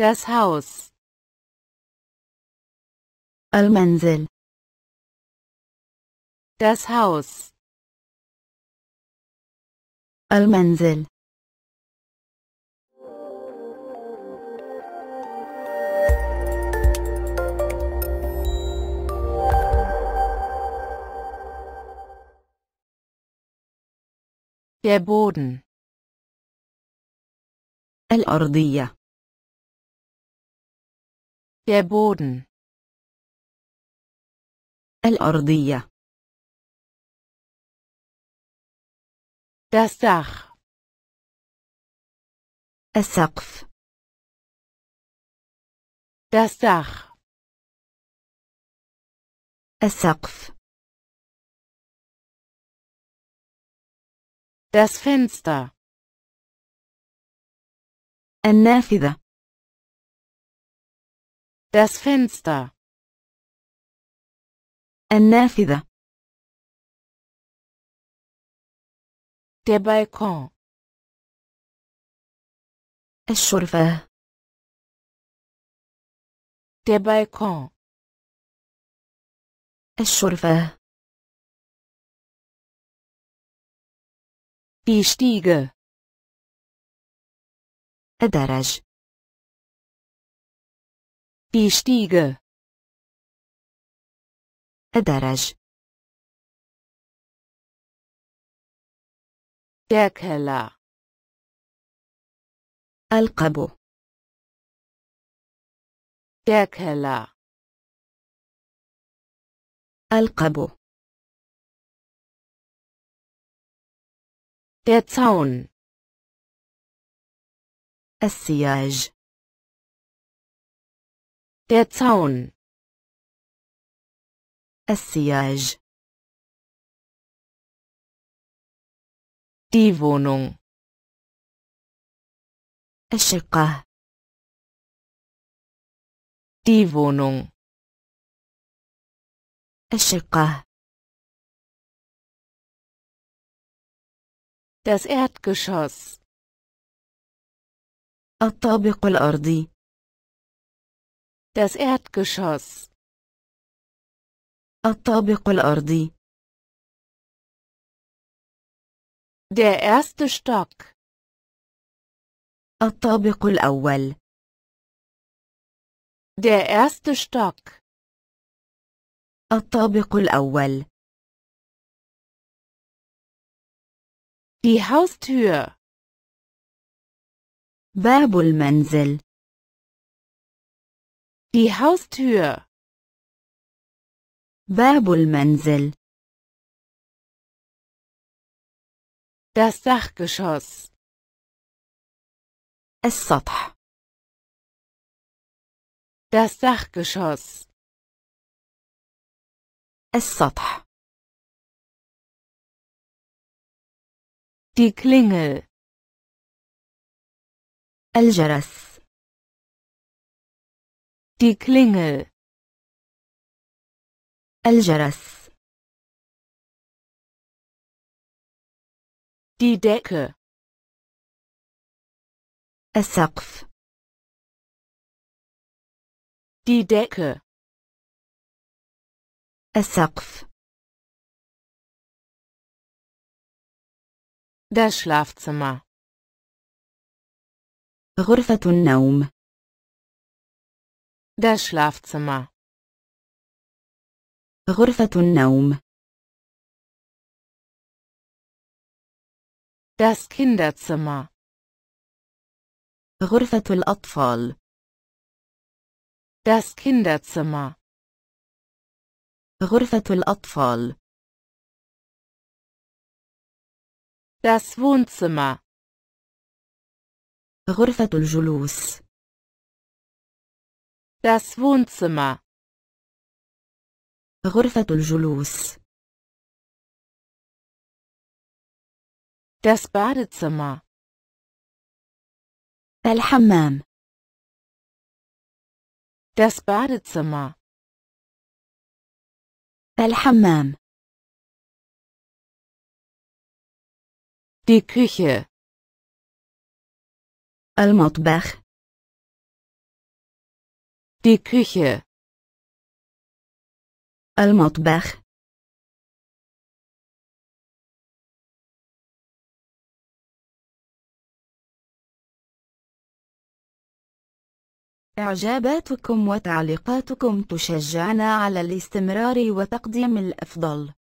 Das Haus. المنزل. Das Haus. المنزل. Der Boden. الأرضية Der Boden. الأرضية. Das Dach. السقف. Das Dach. السقف. Das Fenster. النافذة. Das Fenster. النافذة. Der Balkon. الشرفة. Der Balkon. الشرفة. Die Stiege. الدرج. Die Stiege. الدرج. Der Keller. القبو. Der Keller. القبو. Der Zaun. السياج. Der Zaun. السياج. Die Wohnung. الشقة. Die Wohnung. الشقة. Das Erdgeschoss. الطابق الأرضي. Das Erdgeschoss. الطابق الأرضي. Der erste Stock. الطابق الأول. Der erste Stock. الطابق الأول. Die Haustür. باب المنزل. Die Haustür. باب المنزل. Das Dachgeschoss. السطح. Das Dachgeschoss. السطح. Die Klingel. الجرس. Die Klingel. الجرس. Die Decke. السقف. Die Decke. السقف. Das Schlafzimmer. غرفة النوم. Das Schlafzimmer. غرفة النوم. Das Kinderzimmer. غرفة الأطفال. Das Kinderzimmer. غرفة الأطفال. Das Wohnzimmer. غرفة الجلوس. Das Wohnzimmer. غرفة الجلوس. Das Badezimmer. الحمام. Das Badezimmer. الحمام. Die Küche. المطبخ. Die Küche. المطبخ. إعجاباتكم وتعليقاتكم تشجعنا على الاستمرار وتقديم الأفضل.